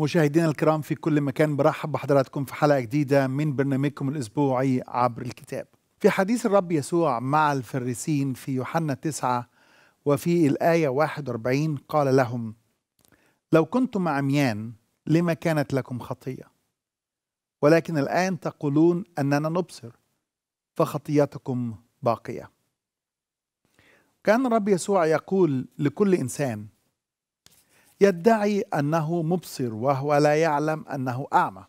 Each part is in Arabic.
مشاهدينا الكرام في كل مكان برحب بحضراتكم في حلقه جديده من برنامجكم الاسبوعي عبر الكتاب. في حديث الرب يسوع مع الفريسين في يوحنا 9 وفي الايه 41 قال لهم: لو كنتم عميان لما كانت لكم خطيه؟ ولكن الان تقولون اننا نبصر فخطيتكم باقيه. كان الرب يسوع يقول لكل انسان يدعي أنه مبصر وهو لا يعلم أنه أعمى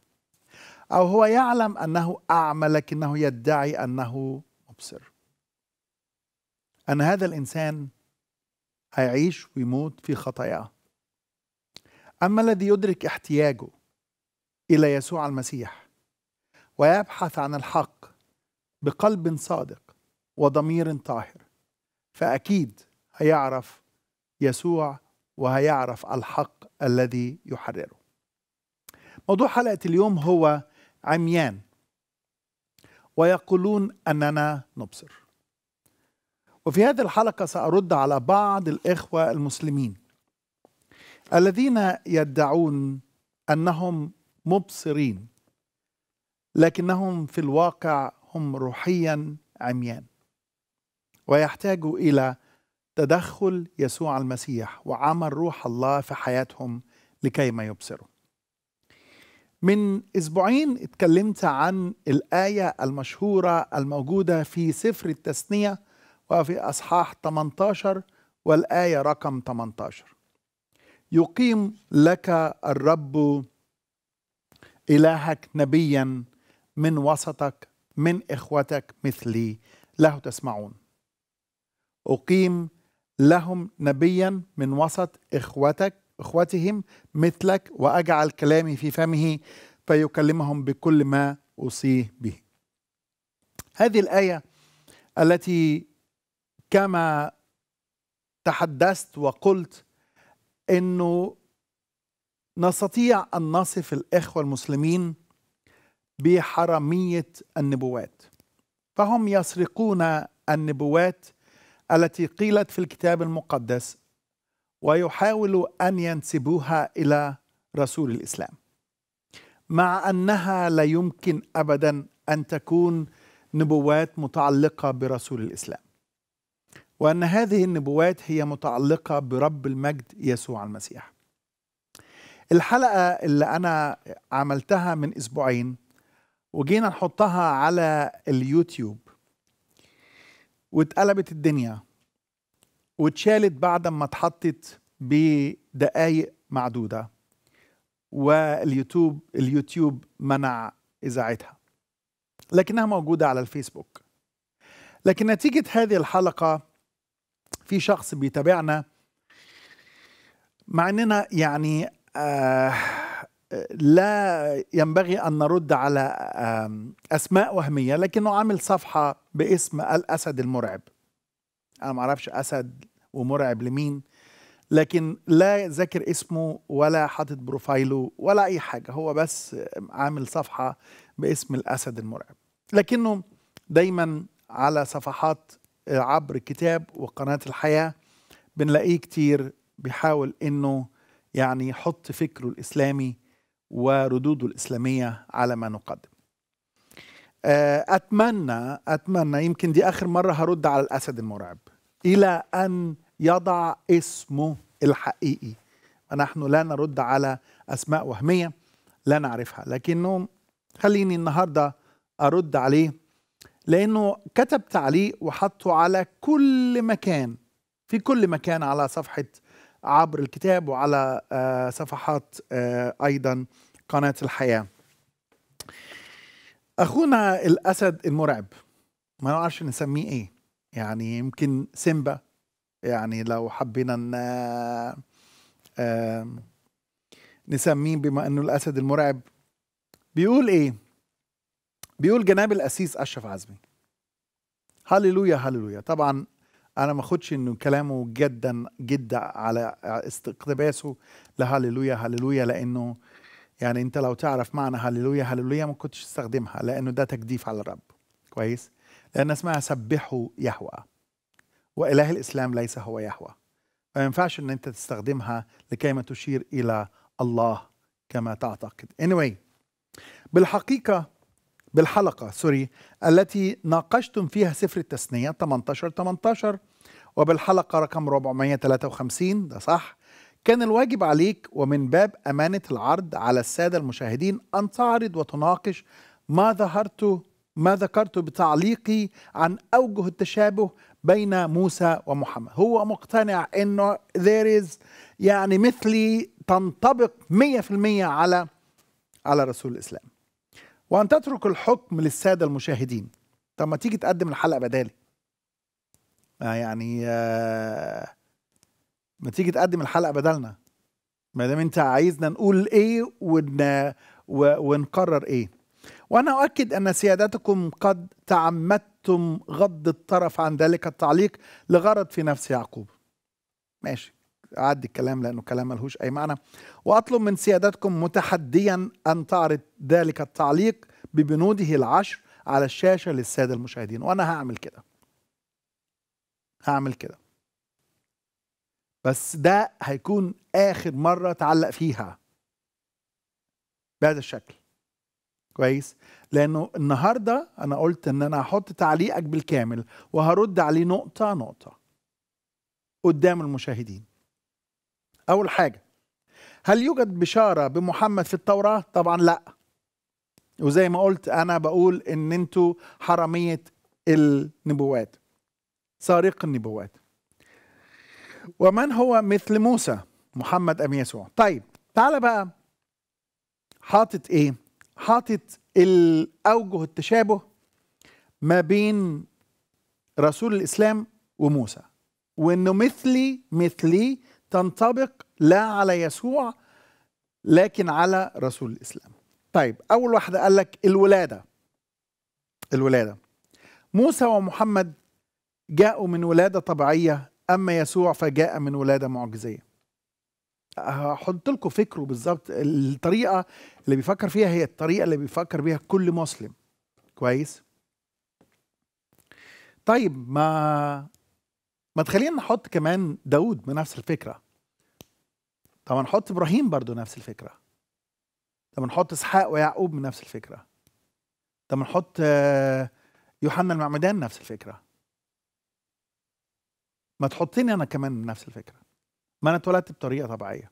أو هو يعلم أنه أعمى لكنه يدعي أنه مبصر أن هذا الإنسان هيعيش ويموت في خطاياه أما الذي يدرك احتياجه إلى يسوع المسيح ويبحث عن الحق بقلب صادق وضمير طاهر فأكيد هيعرف يسوع وهيعرف الحق الذي يحرره موضوع حلقة اليوم هو عميان ويقولون أننا نبصر وفي هذه الحلقة سأرد على بعض الإخوة المسلمين الذين يدعون أنهم مبصرين لكنهم في الواقع هم روحيا عميان ويحتاجوا إلى تدخل يسوع المسيح وعمل روح الله في حياتهم لكيما يبصروا من اسبوعين اتكلمت عن الايه المشهوره الموجوده في سفر التثنيه وفي اصحاح 18 والايه رقم 18 يقيم لك الرب الهك نبيا من وسطك من اخوتك مثلي له تسمعون اقيم لهم نبيا من وسط اخوتك اخوتهم مثلك واجعل كلامي في فمه فيكلمهم بكل ما اوصيه به. هذه الايه التي كما تحدثت وقلت انه نستطيع ان نصف الاخوه المسلمين بحرميه النبوات فهم يسرقون النبوات التي قيلت في الكتاب المقدس ويحاول ان ينسبوها الى رسول الاسلام مع انها لا يمكن ابدا ان تكون نبوات متعلقه برسول الاسلام وان هذه النبوات هي متعلقه برب المجد يسوع المسيح الحلقه اللي انا عملتها من اسبوعين وجينا نحطها على اليوتيوب واتقلبت الدنيا واتشالت بعد ما اتحطت بدقايق معدودة واليوتيوب اليوتيوب منع إذاعتها لكنها موجودة على الفيسبوك لكن نتيجة هذه الحلقة في شخص بيتابعنا مع اننا يعني آه لا ينبغي أن نرد على أسماء وهمية لكنه عامل صفحة باسم الأسد المرعب أنا ما أعرفش أسد ومرعب لمين لكن لا ذاكر اسمه ولا حاطط بروفايله ولا أي حاجة هو بس عامل صفحة باسم الأسد المرعب لكنه دايما على صفحات آه، عبر كتاب وقناة الحياة بنلاقيه كتير بيحاول إنه يعني يحط فكره الإسلامي وردوده الإسلامية على ما نقدم آه، أتمنى أتمنى يمكن دي آخر مرة هرد على الأسد المرعب إلى أن يضع اسمه الحقيقي نحن لا نرد على أسماء وهمية لا نعرفها لكنه خليني النهاردة أرد عليه لأنه كتب تعليق وحطه على كل مكان في كل مكان على صفحة عبر الكتاب وعلى آه، صفحات آه، ايضا قناه الحياه. اخونا الاسد المرعب ما نعرفش نسميه ايه يعني يمكن سيمبا يعني لو حبينا آه، نسميه بما انه الاسد المرعب بيقول ايه بيقول جناب الاسيس اشرف عزمي هللويا هللويا طبعا انا ما اخدش انه كلامه جدا جدا على استقباسه لهاليلويا هاليلويا لانه يعني انت لو تعرف معنى هاليلويا هاليلويا ما كنتش تستخدمها لانه ده تجديف على الرب كويس لان اسمها سبحوا يهوى واله الاسلام ليس هو يهوى ما ينفعش ان انت تستخدمها لكي ما تشير الى الله كما تعتقد anyway بالحقيقه بالحلقه سوري التي ناقشتم فيها سفر التثنيه 18 18 وبالحلقة رقم 453 ده صح كان الواجب عليك ومن باب أمانة العرض على السادة المشاهدين أن تعرض وتناقش ما ظهرت ما ذكرت بتعليقي عن أوجه التشابه بين موسى ومحمد هو مقتنع أنه there is يعني مثلي تنطبق 100% على على رسول الإسلام وأن تترك الحكم للسادة المشاهدين طب ما تيجي تقدم الحلقة بدالي آه، يعني آه، ما تيجي تقدم الحلقه بدلنا ما دام انت عايزنا نقول ايه ونقرر ايه وانا اؤكد ان سيادتكم قد تعمدتم غض الطرف عن ذلك التعليق لغرض في نفس يعقوب ماشي اعدي الكلام لانه كلام ملهوش اي معنى واطلب من سيادتكم متحديا ان تعرض ذلك التعليق ببنوده العشر على الشاشه للساده المشاهدين وانا هعمل كده هعمل كده بس ده هيكون آخر مرة تعلق فيها بهذا الشكل كويس لأنه النهاردة أنا قلت إن أنا هحط تعليقك بالكامل وهرد عليه نقطة نقطة قدام المشاهدين أول حاجة هل يوجد بشارة بمحمد في التوراة؟ طبعا لا وزي ما قلت أنا بقول إن أنتوا حرامية النبوات سارق النبوات ومن هو مثل موسى محمد أم يسوع طيب تعال بقى حاطط إيه حاطط الأوجه التشابه ما بين رسول الإسلام وموسى وإنه مثلي مثلي تنطبق لا على يسوع لكن على رسول الإسلام طيب أول واحدة قال لك الولادة الولادة موسى ومحمد جاءوا من ولادة طبيعية أما يسوع فجاء من ولادة معجزية هحط لكم فكره بالظبط الطريقة اللي بيفكر فيها هي الطريقة اللي بيفكر بيها كل مسلم كويس طيب ما ما تخلينا نحط كمان داود بنفس الفكرة طب نحط إبراهيم برضو نفس الفكرة طب نحط إسحاق ويعقوب بنفس الفكرة طب نحط آه، يوحنا المعمدان نفس الفكره ما تحطني انا كمان من نفس الفكره ما انا اتولدت بطريقه طبيعيه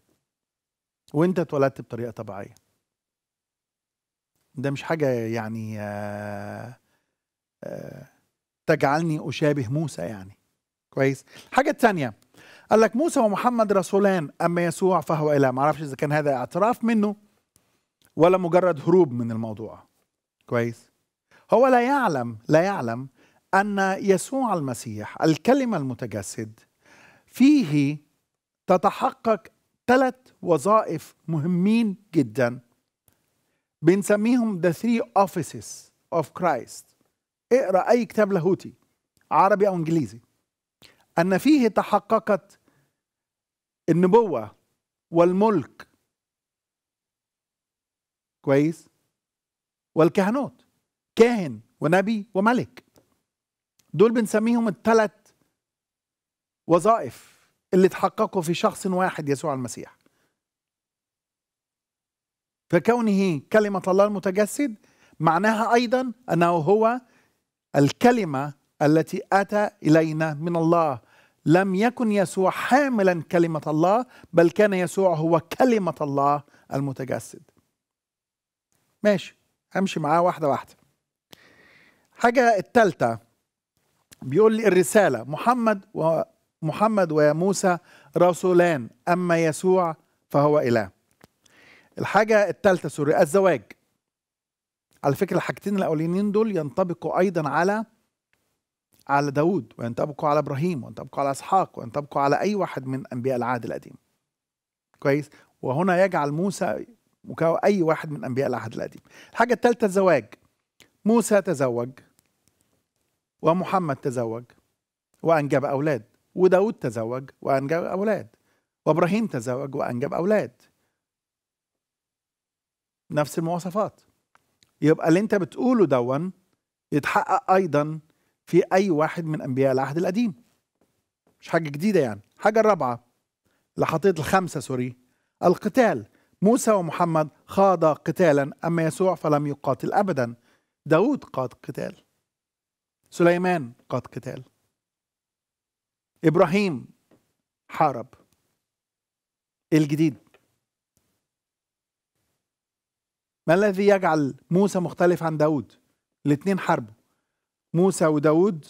وانت اتولدت بطريقه طبيعيه ده مش حاجه يعني آآ آه، آآ آه، تجعلني اشابه موسى يعني كويس الحاجه الثانيه قال لك موسى ومحمد رسولان اما يسوع فهو اله ما اعرفش اذا كان هذا اعتراف منه ولا مجرد هروب من الموضوع كويس هو لا يعلم لا يعلم أن يسوع المسيح الكلمة المتجسد فيه تتحقق ثلاث وظائف مهمين جدا بنسميهم the three offices of Christ اقرأ أي كتاب لاهوتي عربي أو إنجليزي أن فيه تحققت النبوة والملك كويس والكهنوت كاهن ونبي وملك دول بنسميهم الثلاث وظائف اللي تحققوا في شخص واحد يسوع المسيح فكونه كلمة الله المتجسد معناها أيضا أنه هو الكلمة التي أتى إلينا من الله لم يكن يسوع حاملا كلمة الله بل كان يسوع هو كلمة الله المتجسد ماشي أمشي معاه واحدة واحدة حاجة التالتة بيقول لي الرسالة محمد ومحمد وموسى رسولان أما يسوع فهو إله الحاجة الثالثة سوري الزواج على فكرة الحاجتين الأولينين دول ينطبقوا أيضا على على داود وينطبقوا على إبراهيم وينطبقوا على إسحاق وينطبقوا على أي واحد من أنبياء العهد القديم كويس وهنا يجعل موسى مكاو أي واحد من أنبياء العهد القديم الحاجة الثالثة الزواج موسى تزوج ومحمد تزوج وأنجب أولاد وداود تزوج وأنجب أولاد وإبراهيم تزوج وأنجب أولاد نفس المواصفات يبقى اللي انت بتقوله دون يتحقق ايضا في اي واحد من انبياء العهد القديم مش حاجه جديده يعني حاجه الرابعه اللي الخمسه سوري القتال موسى ومحمد خاضا قتالا اما يسوع فلم يقاتل ابدا داود قاد قتال سليمان قاد قتال ابراهيم حارب الجديد ما الذي يجعل موسى مختلف عن داود الاثنين حاربوا موسى وداود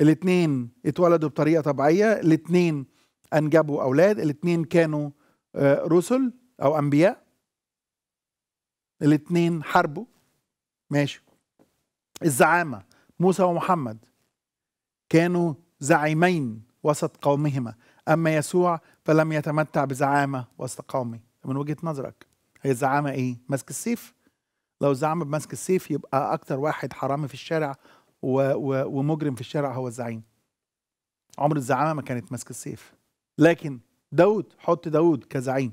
الاثنين اتولدوا بطريقه طبيعيه الاثنين انجبوا اولاد الاثنين كانوا آه، رسل او انبياء الاثنين حاربوا ماشي الزعامه موسى ومحمد كانوا زعيمين وسط قومهما أما يسوع فلم يتمتع بزعامة وسط قومه من وجهة نظرك هي الزعامة إيه؟ ماسك السيف؟ لو زعم بمسك السيف يبقى أكتر واحد حرامي في الشارع و... و... ومجرم في الشارع هو الزعيم عمر الزعامة ما كانت ماسك السيف لكن داود حط داود كزعيم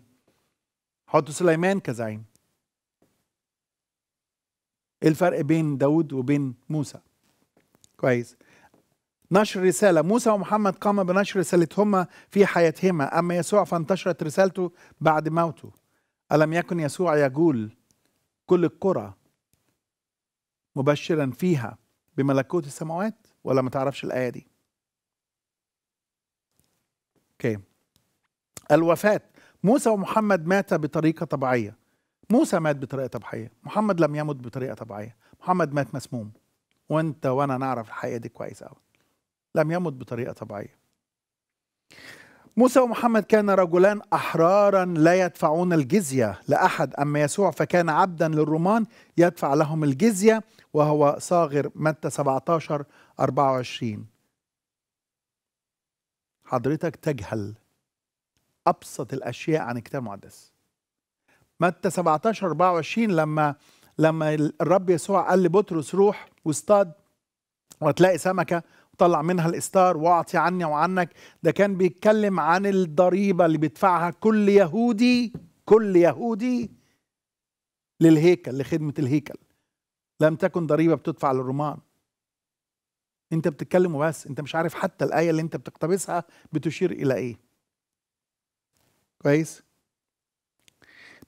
حط سليمان كزعيم ايه الفرق بين داود وبين موسى كويس نشر رسالة موسى ومحمد قام بنشر رسالتهما في حياتهما أما يسوع فانتشرت رسالته بعد موته ألم يكن يسوع يجول كل القرى مبشرا فيها بملكوت السماوات ولا ما تعرفش الآية دي اوكي الوفاة موسى ومحمد مات بطريقة طبيعية موسى مات بطريقة طبيعية محمد لم يمت بطريقة طبيعية محمد مات مسموم وانت وانا نعرف الحقيقه دي كويس قوي لم يمت بطريقه طبيعيه موسى ومحمد كان رجلان احرارا لا يدفعون الجزيه لاحد اما يسوع فكان عبدا للرومان يدفع لهم الجزيه وهو صاغر متى 17 24 حضرتك تجهل ابسط الاشياء عن الكتاب المقدس متى 17 24 لما لما الرب يسوع قال لبطرس روح واصطاد وتلاقي سمكه وطلع منها الاستار واعطي عني وعنك ده كان بيتكلم عن الضريبه اللي بيدفعها كل يهودي كل يهودي للهيكل لخدمه الهيكل لم تكن ضريبه بتدفع للرومان انت بتتكلم وبس انت مش عارف حتى الايه اللي انت بتقتبسها بتشير الى ايه كويس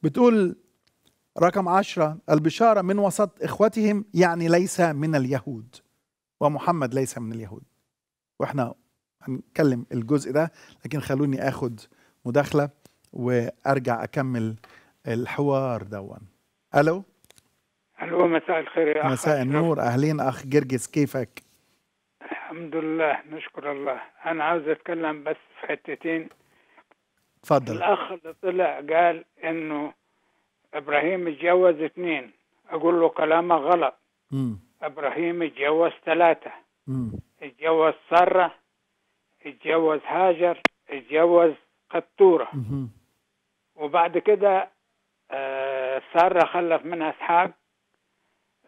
بتقول رقم عشرة البشارة من وسط إخوتهم يعني ليس من اليهود ومحمد ليس من اليهود وإحنا هنتكلم الجزء ده لكن خلوني أخد مداخلة وأرجع أكمل الحوار دون ألو ألو مساء الخير يا مساء النور أهلين أخ جرجس كيفك الحمد لله نشكر الله أنا عاوز أتكلم بس في حتتين تفضل الأخ اللي طلع قال إنه ابراهيم اتجوز اثنين اقول له كلامه غلط مم. ابراهيم اتجوز ثلاثه اتجوز ساره اتجوز هاجر اتجوز قطوره وبعد كده آه ساره خلف منها اسحاق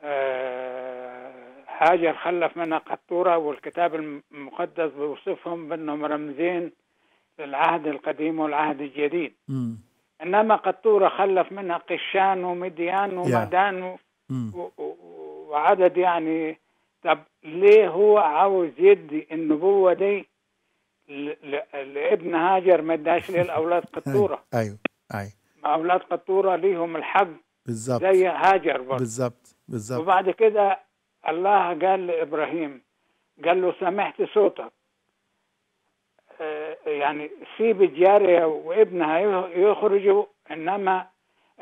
آه هاجر خلف منها قطوره والكتاب المقدس بيوصفهم بانهم رمزين للعهد القديم والعهد الجديد إنما قطورة خلف منها قشان ومديان ومدان وعدد يعني طب ليه هو عاوز يدي النبوة دي لابن هاجر ما اداش للاولاد قطوره أيوه،, ايوه ايوه اولاد قطوره ليهم الحق بالظبط زي هاجر برضه بالظبط بالظبط وبعد كده الله قال لابراهيم قال له سمعت صوتك آه، يعني سيب جارية وابنها يخرجوا إنما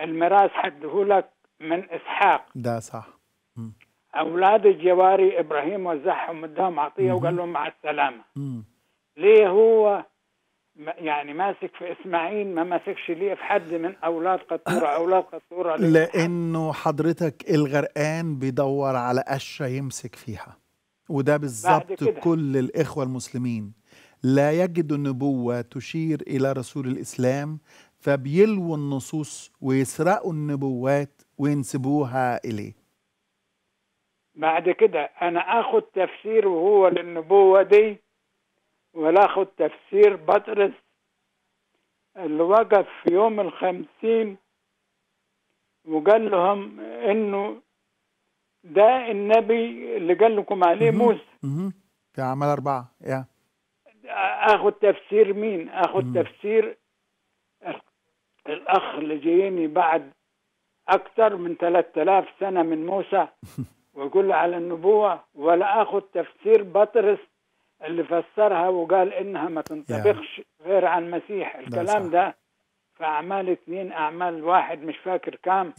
الميراث حده لك من إسحاق ده صح م. أولاد الجواري إبراهيم وزعهم ادهم عطية وقال لهم مع السلامة م. ليه هو يعني ماسك في اسماعيل ما ماسكش ليه في حد من اولاد قطوره أه، اولاد قطوره لانه حضرتك الغرقان بيدور على قشه يمسك فيها وده بالظبط كل الاخوه المسلمين لا يجد النبوة تشير إلى رسول الإسلام فبيلووا النصوص ويسرقوا النبوات وينسبوها إليه بعد كده أنا أخد تفسير وهو للنبوة دي ولا أخد تفسير بطرس اللي وقف في يوم الخمسين وقال لهم إنه ده النبي اللي قال لكم عليه موسى في عمل أربعة يا اخذ تفسير مين اخذ تفسير الاخ اللي جايني بعد اكثر من 3000 سنه من موسى ويقول على النبوه ولا اخذ تفسير بطرس اللي فسرها وقال انها ما تنطبقش غير عن المسيح الكلام ده في اعمال اثنين اعمال واحد مش فاكر كام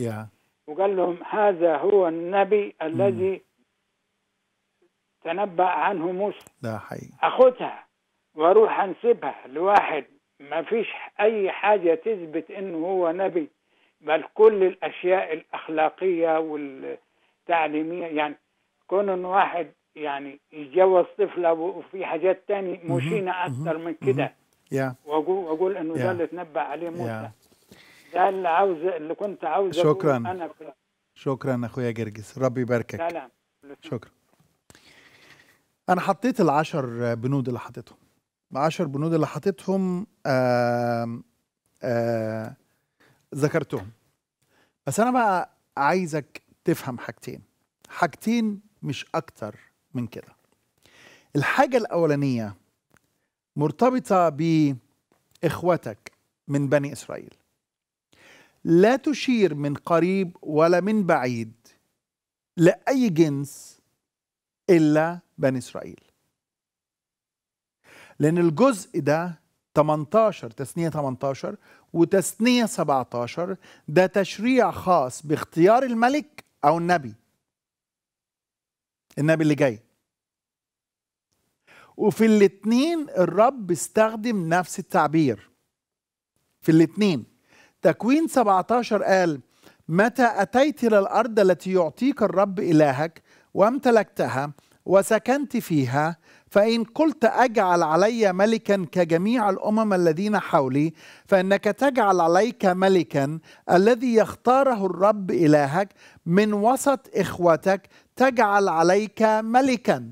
وقال لهم هذا هو النبي الذي تنبأ عنه موسى لا حقيقي. أخذها واروح انسبها لواحد ما فيش اي حاجه تثبت انه هو نبي بل كل الاشياء الاخلاقيه والتعليميه يعني كون ان واحد يعني يتجوز طفله وفي حاجات تانية مشينه اكثر من كده واقول واقول انه ده اللي تنبأ عليه موسى ده اللي عاوز اللي كنت عاوز شكرا انا شكرا اخويا جرجس ربي يباركك شكرا انا حطيت العشر بنود اللي حطيتهم 10 بنود اللي حاططهم ذكرتهم بس انا بقى عايزك تفهم حاجتين حاجتين مش اكتر من كده الحاجه الاولانيه مرتبطه باخوتك من بني اسرائيل لا تشير من قريب ولا من بعيد لاي جنس الا بني اسرائيل لأن الجزء ده 18 تثنية 18 وتثنية 17 ده تشريع خاص باختيار الملك أو النبي النبي اللي جاي وفي الاثنين الرب استخدم نفس التعبير في الاثنين تكوين 17 قال متى أتيت إلى الأرض التي يعطيك الرب إلهك وامتلكتها وسكنت فيها فإن قلت أجعل علي ملكا كجميع الأمم الذين حولي فإنك تجعل عليك ملكا الذي يختاره الرب إلهك من وسط إخوتك تجعل عليك ملكا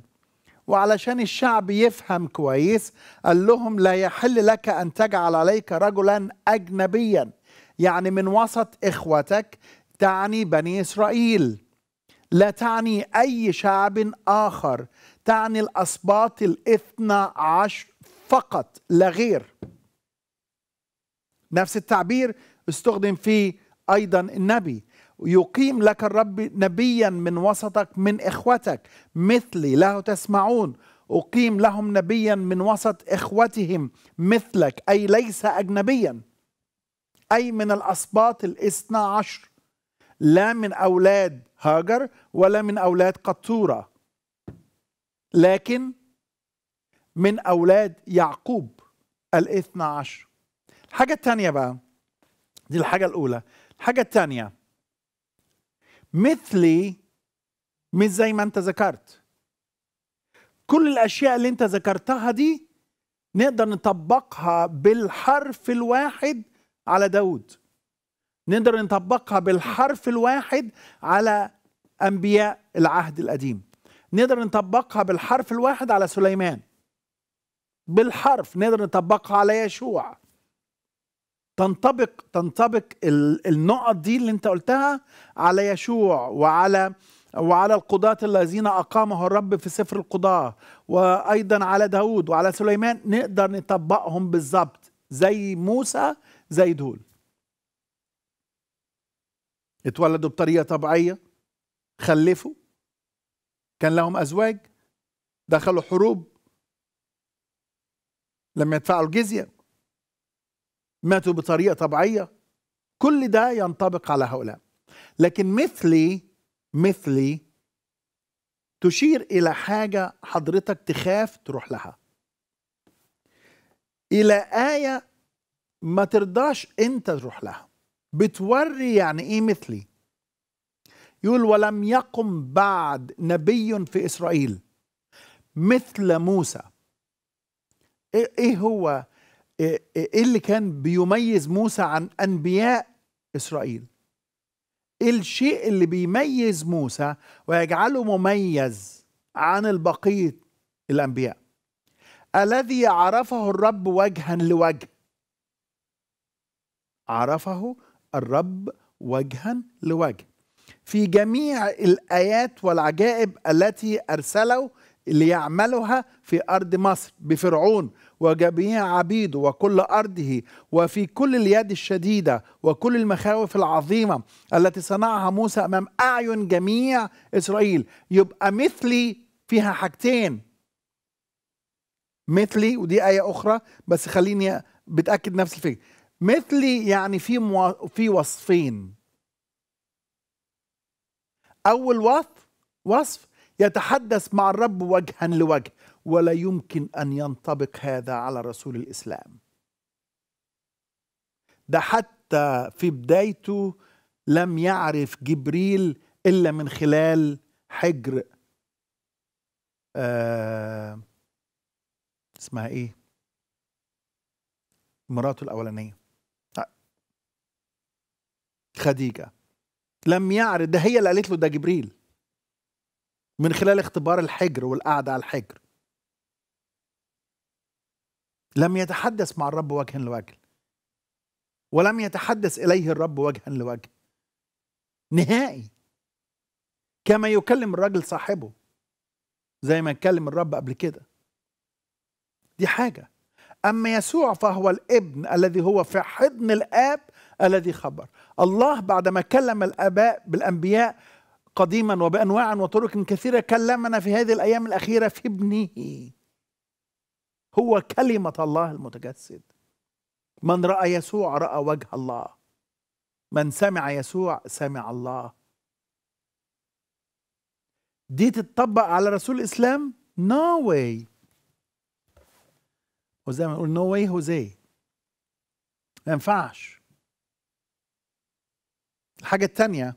وعلشان الشعب يفهم كويس قال لهم لا يحل لك أن تجعل عليك رجلا أجنبيا يعني من وسط إخوتك تعني بني إسرائيل لا تعني أي شعب آخر تعني الأسباط الاثنى عشر فقط لا غير نفس التعبير استخدم فيه أيضا النبي يقيم لك الرب نبيا من وسطك من إخوتك مثلي له تسمعون أقيم لهم نبيا من وسط إخوتهم مثلك أي ليس أجنبيا أي من الأسباط الاثنى عشر لا من أولاد هاجر ولا من أولاد قطورة لكن من أولاد يعقوب الاثنى عشر الحاجة الثانية بقى دي الحاجة الأولى الحاجة الثانية مثلي مش زي ما أنت ذكرت كل الأشياء اللي أنت ذكرتها دي نقدر نطبقها بالحرف الواحد على داود نقدر نطبقها بالحرف الواحد على أنبياء العهد القديم نقدر نطبقها بالحرف الواحد على سليمان بالحرف نقدر نطبقها على يشوع تنطبق تنطبق النقط دي اللي انت قلتها على يشوع وعلى وعلى القضاة الذين أقامه الرب في سفر القضاة وأيضا على داود وعلى سليمان نقدر نطبقهم بالظبط زي موسى زي دول اتولدوا بطريقة طبيعية خلفوا كان لهم أزواج دخلوا حروب لم يدفعوا الجزية ماتوا بطريقة طبيعية كل ده ينطبق على هؤلاء لكن مثلي مثلي تشير إلى حاجة حضرتك تخاف تروح لها إلى آية ما ترضاش أنت تروح لها بتوري يعني إيه مثلي يقول ولم يقم بعد نبي في إسرائيل مثل موسى إيه, إيه هو إيه-, إيه اللي كان بيميز موسى عن أنبياء إسرائيل إيه الشيء اللي بيميز موسى ويجعله مميز عن البقية الأنبياء الذي عرفه الرب وجها لوجه عرفه الرب وجها لوجه في جميع الآيات والعجائب التي أرسلوا ليعملها في أرض مصر بفرعون وجميع عبيده وكل أرضه وفي كل اليد الشديدة وكل المخاوف العظيمة التي صنعها موسى أمام أعين جميع إسرائيل يبقى مثلي فيها حاجتين مثلي ودي آية أخرى بس خليني بتأكد نفس الفكرة مثلي يعني في مو... في وصفين أول وصف وصف يتحدث مع الرب وجها لوجه ولا يمكن أن ينطبق هذا على رسول الإسلام ده حتى في بدايته لم يعرف جبريل إلا من خلال حجر آه اسمها إيه مراته الأولانية آه. خديجة لم يعرف ده هي اللي قالت له ده جبريل من خلال اختبار الحجر والقعدة على الحجر لم يتحدث مع الرب وجها لوجه ولم يتحدث إليه الرب وجها لوجه نهائي كما يكلم الرجل صاحبه زي ما يكلم الرب قبل كده دي حاجة أما يسوع فهو الابن الذي هو في حضن الآب الذي خبر الله بعدما كلم الآباء بالأنبياء قديما وبأنواع وطرق كثيرة كلمنا في هذه الأيام الأخيرة في ابنه هو كلمة الله المتجسد من رأى يسوع رأى وجه الله من سمع يسوع سمع الله دي تتطبق على رسول الإسلام نو no واي وزي ما نقول نو واي زي ما ينفعش الحاجة الثانية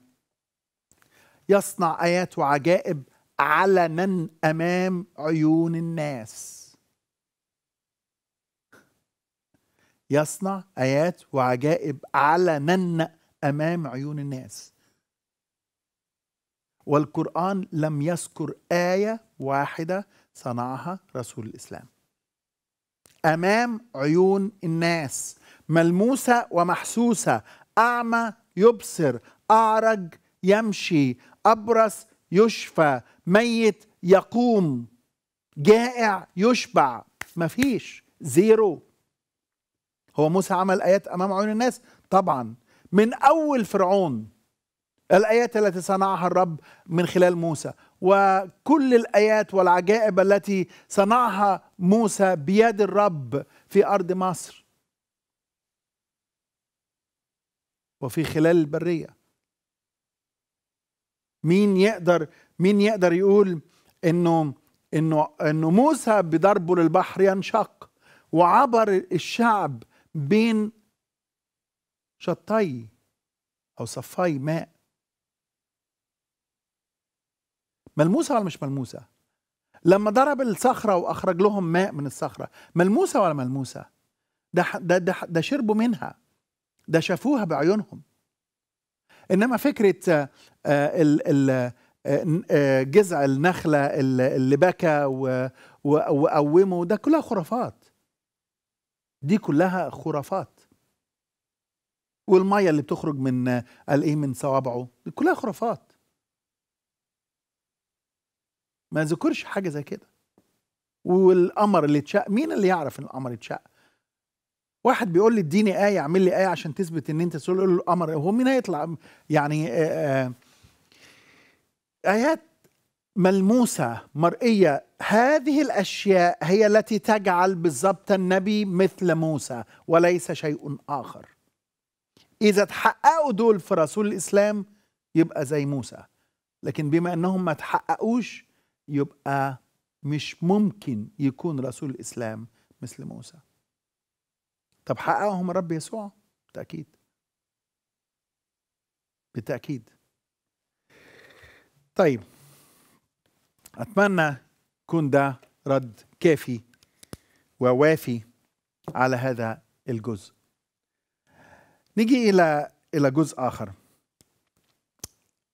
يصنع آيات وعجائب علنا أمام عيون الناس يصنع آيات وعجائب علنا أمام عيون الناس والقرآن لم يذكر آية واحدة صنعها رسول الإسلام امام عيون الناس ملموسه ومحسوسه اعمى يبصر أعرج يمشي أبرص يشفى ميت يقوم جائع يشبع مفيش زيرو هو موسى عمل آيات أمام عيون الناس طبعا من أول فرعون الآيات التي صنعها الرب من خلال موسى وكل الآيات والعجائب التي صنعها موسى بيد الرب في أرض مصر وفي خلال البرية مين يقدر مين يقدر يقول انه انه انه موسى بضربه للبحر ينشق وعبر الشعب بين شطي او صفاي ماء ملموسه ولا مش ملموسه لما ضرب الصخره واخرج لهم ماء من الصخره ملموسه ولا ملموسه ده ده ده, ده شربوا منها ده شافوها بعيونهم انما فكره آه، آه، آه، جذع النخله اللي بكى وقومه ده كلها خرافات دي كلها خرافات والميه اللي بتخرج من الايه من صوابعه دي كلها خرافات ما ذكرش حاجه زي كده والقمر اللي اتشق مين اللي يعرف ان القمر اتشق واحد بيقول لي اديني ايه اعمل لي ايه عشان تثبت ان انت تقول يقول له القمر هو مين هيطلع يعني آه، آه، ايات ملموسه مرئيه هذه الاشياء هي التي تجعل بالضبط النبي مثل موسى وليس شيء اخر اذا تحققوا دول في رسول الاسلام يبقى زي موسى لكن بما انهم ما تحققوش يبقى مش ممكن يكون رسول الاسلام مثل موسى طب حققهم الرب يسوع بالتأكيد بالتأكيد طيب أتمنى يكون ده رد كافي ووافي على هذا الجزء نيجي إلى إلى جزء آخر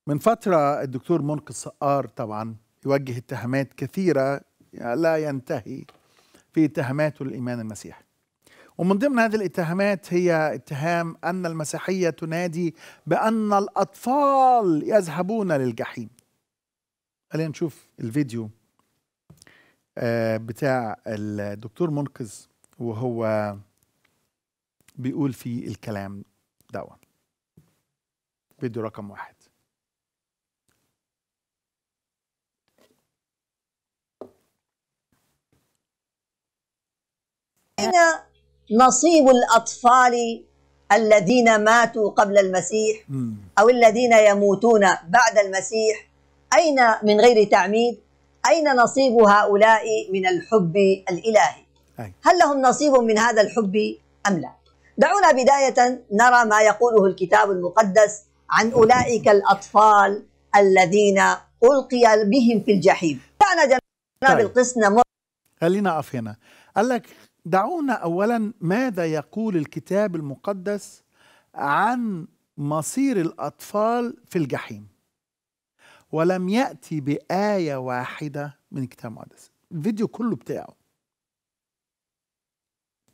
من فترة الدكتور منقذ السقار طبعا يوجه اتهامات كثيرة لا ينتهي في اتهاماته للإيمان المسيحي ومن ضمن هذه الاتهامات هي اتهام أن المسيحية تنادي بأن الأطفال يذهبون للجحيم خلينا نشوف الفيديو آه، بتاع الدكتور منقذ وهو بيقول في الكلام ده فيديو رقم واحد هنا نصيب الأطفال الذين ماتوا قبل المسيح أو الذين يموتون بعد المسيح أين من غير تعميد أين نصيب هؤلاء من الحب الإلهي هل لهم نصيب من هذا الحب أم لا دعونا بداية نرى ما يقوله الكتاب المقدس عن أولئك الأطفال الذين ألقي بهم في الجحيم كان جناب طيب. نمر خلينا أقف هنا قال لك دعونا اولا ماذا يقول الكتاب المقدس عن مصير الاطفال في الجحيم ولم ياتي بايه واحده من الكتاب المقدس الفيديو كله بتاعه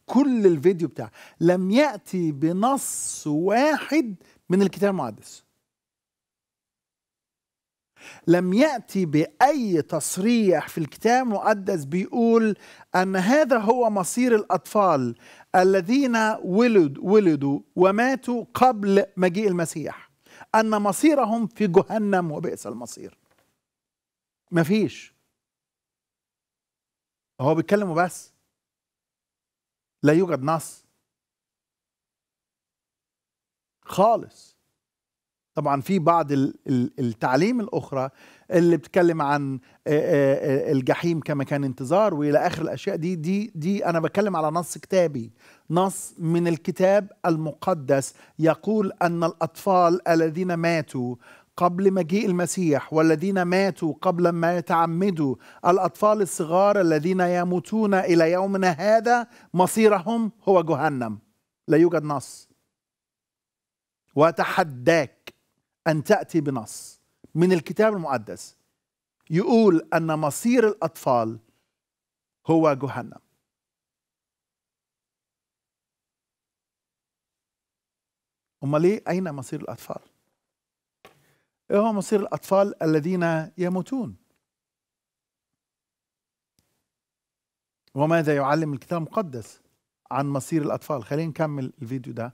كل الفيديو بتاعه لم ياتي بنص واحد من الكتاب المقدس لم يأتي بأي تصريح في الكتاب المقدس بيقول أن هذا هو مصير الأطفال الذين ولد ولدوا وماتوا قبل مجيء المسيح أن مصيرهم في جهنم وبئس المصير مفيش هو بيتكلم وبس لا يوجد نص خالص طبعا في بعض التعليم الاخرى اللي بتكلم عن الجحيم كمكان انتظار والى اخر الاشياء دي دي دي انا بتكلم على نص كتابي نص من الكتاب المقدس يقول ان الاطفال الذين ماتوا قبل مجيء المسيح والذين ماتوا قبل ما يتعمدوا الاطفال الصغار الذين يموتون الى يومنا هذا مصيرهم هو جهنم لا يوجد نص وتحداك أن تأتي بنص من الكتاب المقدس يقول أن مصير الأطفال هو جهنم أمال ليه أين مصير الأطفال؟ إيه هو مصير الأطفال الذين يموتون؟ وماذا يعلم الكتاب المقدس عن مصير الأطفال؟ خلينا نكمل الفيديو ده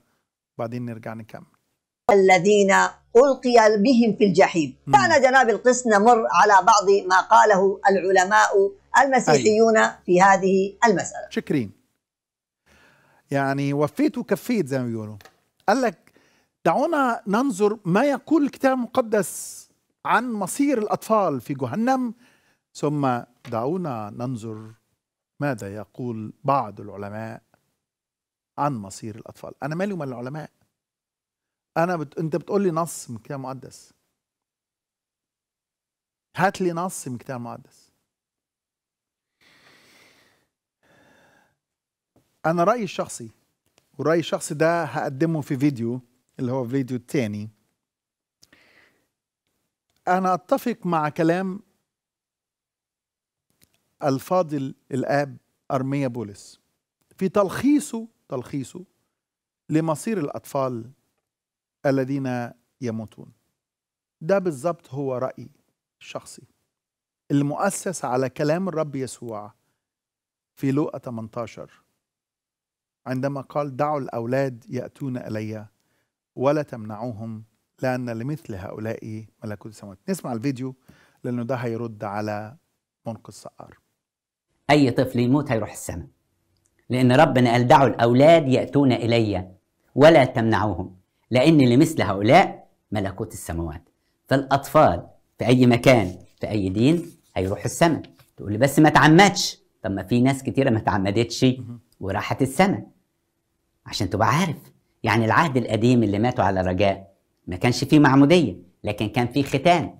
بعدين نرجع نكمل الذين ألقي بهم في الجحيم دعنا جناب القس نمر على بعض ما قاله العلماء المسيحيون أي. أيوة. في هذه المسألة شكرين يعني وفيت وكفيت زي ما بيقولوا قال لك دعونا ننظر ما يقول الكتاب المقدس عن مصير الأطفال في جهنم ثم دعونا ننظر ماذا يقول بعض العلماء عن مصير الأطفال أنا مالي ومال العلماء انا بت... انت بتقول لي نص من الكتاب المقدس هات لي نص من الكتاب المقدس انا رايي الشخصي ورايي الشخصي ده هقدمه في فيديو اللي هو فيديو الثاني انا اتفق مع كلام الفاضل الاب ارميا بولس في تلخيصه تلخيصه لمصير الاطفال الذين يموتون ده بالظبط هو رأيي الشخصي المؤسس على كلام الرب يسوع في لوقا 18 عندما قال دعوا الأولاد يأتون إلي ولا تمنعوهم لأن لمثل هؤلاء ملكوت السماوات نسمع الفيديو لأنه ده هيرد على منقذ سقار أي طفل يموت هيروح السماء لأن ربنا قال دعوا الأولاد يأتون إلي ولا تمنعوهم لأن لمثل هؤلاء ملكوت السماوات فالأطفال في أي مكان في أي دين هيروحوا السماء تقول لي بس ما تعمدش طب ما في ناس كتيرة ما تعمدتش وراحت السماء عشان تبقى عارف يعني العهد القديم اللي ماتوا على رجاء ما كانش فيه معمودية لكن كان فيه ختان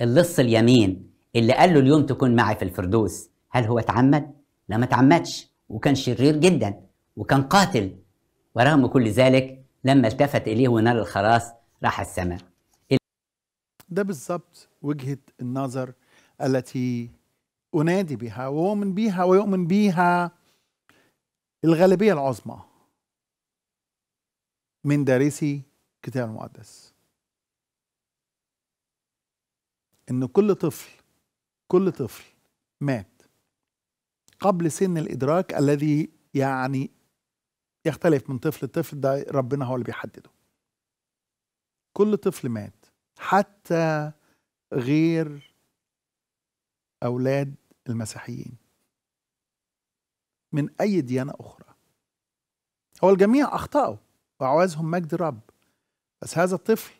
اللص اليمين اللي قال له اليوم تكون معي في الفردوس هل هو اتعمد؟ لا ما اتعمدش وكان شرير جدا وكان قاتل ورغم كل ذلك لما التفت إليه ونال الخلاص راح السماء ده بالظبط وجهة النظر التي أنادي بها واؤمن بها ويؤمن بها الغالبية العظمى من دارسي كتاب المقدس إن كل طفل كل طفل مات قبل سن الإدراك الذي يعني يختلف من طفل لطفل ده ربنا هو اللي بيحدده كل طفل مات حتى غير أولاد المسيحيين من أي ديانة أخرى هو الجميع أخطأوا وعوازهم مجد رب بس هذا الطفل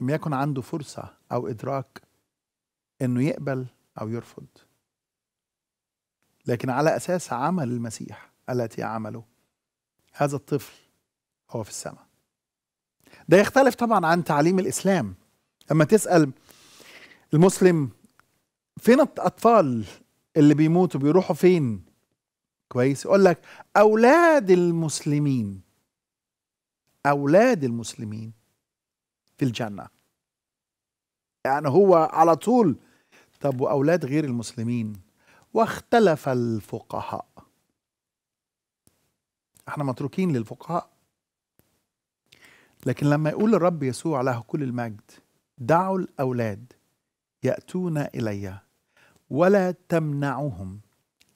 لم يكن عنده فرصة أو إدراك أنه يقبل أو يرفض لكن على أساس عمل المسيح التي عمله هذا الطفل هو في السماء ده يختلف طبعا عن تعليم الإسلام لما تسأل المسلم فين الأطفال اللي بيموتوا بيروحوا فين كويس يقول لك أولاد المسلمين أولاد المسلمين في الجنة يعني هو على طول طب وأولاد غير المسلمين واختلف الفقهاء احنا متروكين للفقهاء لكن لما يقول الرب يسوع له كل المجد دعوا الأولاد يأتون إلي ولا تمنعهم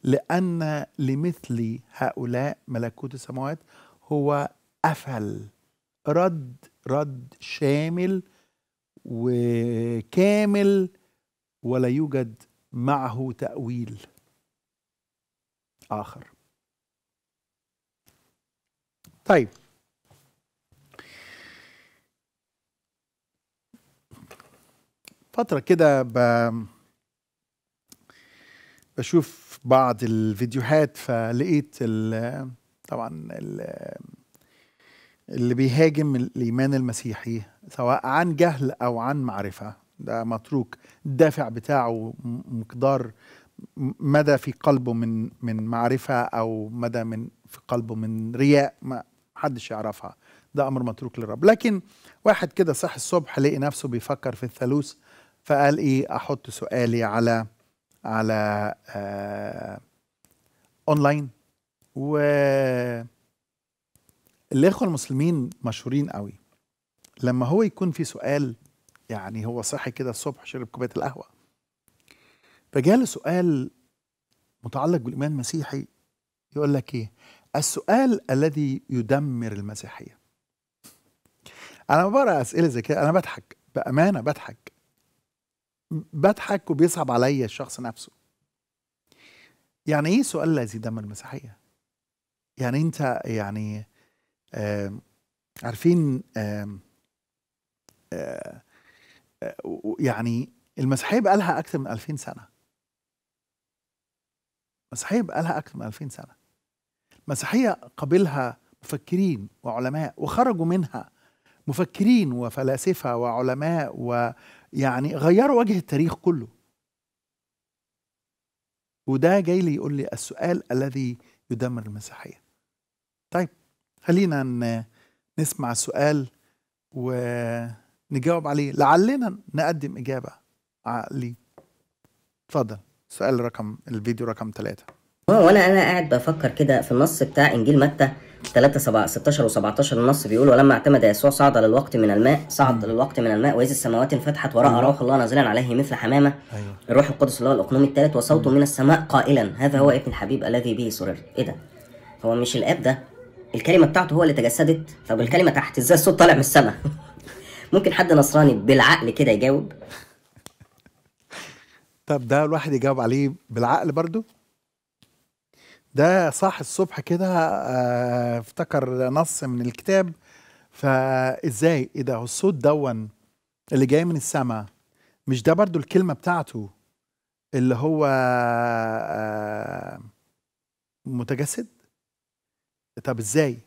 لأن لمثل هؤلاء ملكوت السماوات هو أفل رد رد شامل وكامل ولا يوجد معه تأويل آخر طيب فترة كده ب... بشوف بعض الفيديوهات فلقيت ال... طبعا ال... اللي بيهاجم الإيمان المسيحي سواء عن جهل أو عن معرفة ده متروك الدافع بتاعه مقدار مدى في قلبه من من معرفة أو مدى من في قلبه من رياء ما محدش يعرفها ده امر متروك للرب لكن واحد كده صح الصبح لقي نفسه بيفكر في الثالوث فقال ايه احط سؤالي على على آه اونلاين و الاخوه المسلمين مشهورين قوي لما هو يكون في سؤال يعني هو صحي كده الصبح شرب كوبايه القهوه فجاله سؤال متعلق بالايمان المسيحي يقول لك ايه السؤال الذي يدمر المسيحية أنا بقرأ أسئلة زي كده أنا بضحك بأمانة بضحك بضحك وبيصعب عليا الشخص نفسه يعني إيه سؤال الذي يدمر المسيحية؟ يعني أنت يعني آه عارفين آه آه يعني المسيحية بقالها أكثر من 2000 سنة المسيحية بقالها أكثر من 2000 سنة مسيحيه قبلها مفكرين وعلماء وخرجوا منها مفكرين وفلاسفه وعلماء ويعني غيروا وجه التاريخ كله وده جاي لي يقول لي السؤال الذي يدمر المسيحيه طيب خلينا نسمع السؤال ونجاوب عليه لعلنا نقدم اجابه ليه اتفضل سؤال رقم الفيديو رقم ثلاثة اه وانا انا قاعد بفكر كده في النص بتاع انجيل متى 3 7 16 و17 النص بيقول ولما اعتمد يسوع صعد للوقت من الماء صعد للوقت من الماء واذ السماوات انفتحت وراى روح الله نازلا عليه مثل حمامه أيوة. الروح القدس اللي هو الاقنوم الثالث وصوت من السماء قائلا هذا هو ابن الحبيب الذي به سررت ايه ده هو مش الاب ده الكلمه بتاعته هو اللي تجسدت طب الكلمه تحت ازاي الصوت طالع من السماء ممكن حد نصراني بالعقل كده يجاوب طب ده الواحد يجاوب عليه بالعقل برضه ده صاح الصبح كده آه، افتكر نص من الكتاب فازاي ايه ده الصوت دون اللي جاي من السماء مش ده برضو الكلمة بتاعته اللي هو آه، متجسد طب ازاي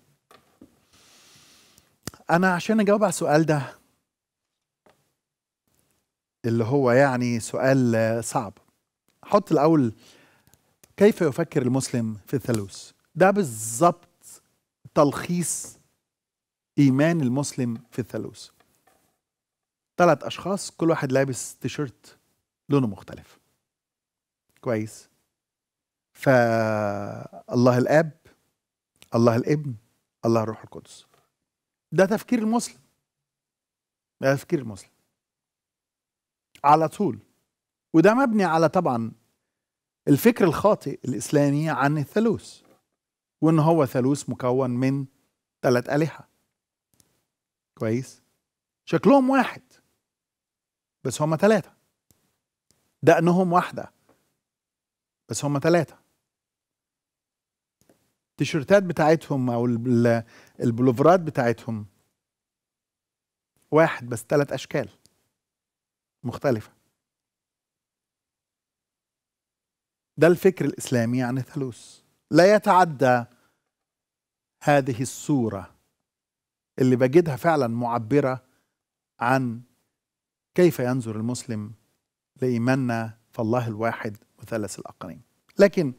انا عشان اجاوب على السؤال ده اللي هو يعني سؤال صعب حط الاول كيف يفكر المسلم في الثالوث ده بالظبط تلخيص ايمان المسلم في الثالوث ثلاث اشخاص كل واحد لابس تيشيرت لونه مختلف كويس فالله الاب الله الابن الله الروح القدس ده تفكير المسلم ده تفكير المسلم على طول وده مبني على طبعا الفكر الخاطئ الإسلامي عن الثالوث وإن هو ثالوث مكون من ثلاث آلهة كويس شكلهم واحد بس هما ثلاثة دقنهم واحدة بس هما ثلاثة التيشيرتات بتاعتهم أو البلوفرات بتاعتهم واحد بس ثلاث أشكال مختلفة ده الفكر الإسلامي عن يعني الثالوث لا يتعدى هذه الصورة اللي بجدها فعلا معبرة عن كيف ينظر المسلم لإيماننا فالله الواحد مثلث الاقانيم لكن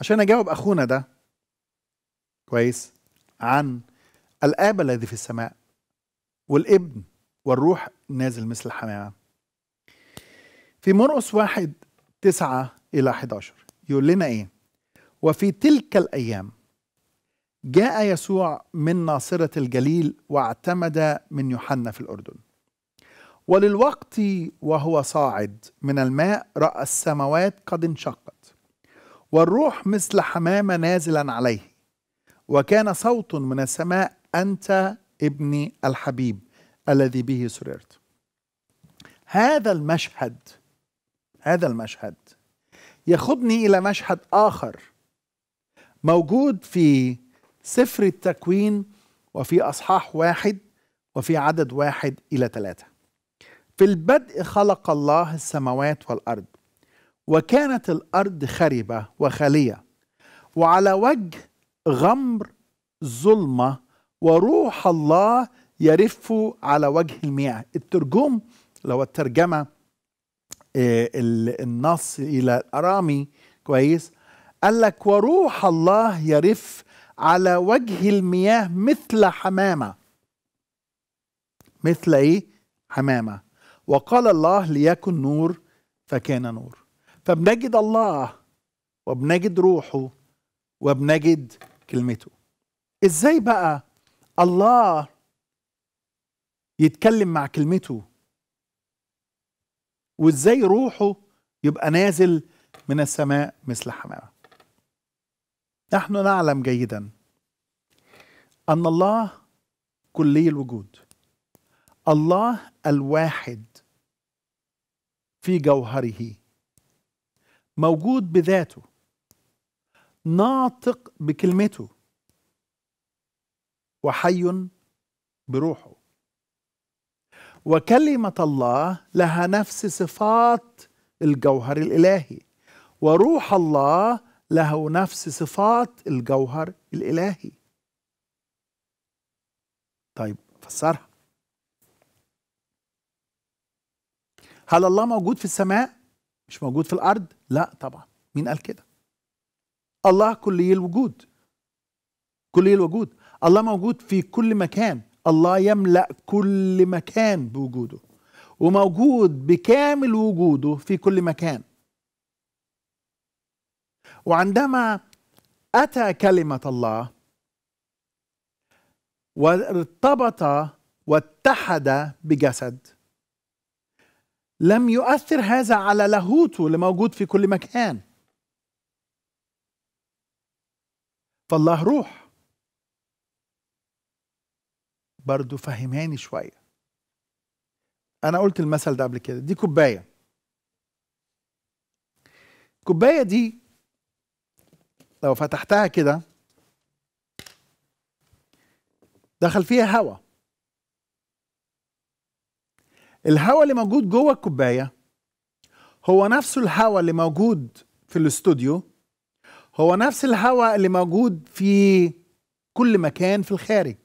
عشان أجاوب أخونا ده كويس عن الآب الذي في السماء والابن والروح نازل مثل الحمامة في مرقس واحد تسعة إلى 11 يقول لنا إيه وفي تلك الأيام جاء يسوع من ناصرة الجليل واعتمد من يوحنا في الأردن وللوقت وهو صاعد من الماء رأى السماوات قد انشقت والروح مثل حمامة نازلا عليه وكان صوت من السماء أنت ابني الحبيب الذي به سررت هذا المشهد هذا المشهد ياخذني الى مشهد اخر موجود في سفر التكوين وفي اصحاح واحد وفي عدد واحد الى ثلاثه في البدء خلق الله السماوات والارض وكانت الارض خربه وخاليه وعلى وجه غمر ظلمه وروح الله يرف على وجه المياه الترجم لو الترجمه آه، النص الى ارامي كويس قال لك وروح الله يرف على وجه المياه مثل حمامه مثل ايه حمامه وقال الله ليكن نور فكان نور فبنجد الله وبنجد روحه وبنجد كلمته ازاي بقى الله يتكلم مع كلمته وازاي روحه يبقى نازل من السماء مثل حمامة نحن نعلم جيدا أن الله كلي الوجود الله الواحد في جوهره موجود بذاته ناطق بكلمته وحي بروحه وكلمة الله لها نفس صفات الجوهر الإلهي وروح الله له نفس صفات الجوهر الإلهي طيب فسرها هل الله موجود في السماء مش موجود في الأرض لا طبعا مين قال كده الله كلي الوجود كلي الوجود الله موجود في كل مكان الله يملا كل مكان بوجوده وموجود بكامل وجوده في كل مكان وعندما اتى كلمه الله وارتبط واتحد بجسد لم يؤثر هذا على لاهوته الموجود في كل مكان فالله روح برضو فهماني شوية أنا قلت المثل ده قبل كده دي كوباية الكوباية دي لو فتحتها كده دخل فيها هواء الهواء اللي موجود جوه الكوباية هو نفسه الهواء اللي موجود في الاستوديو هو نفس الهواء اللي موجود في كل مكان في الخارج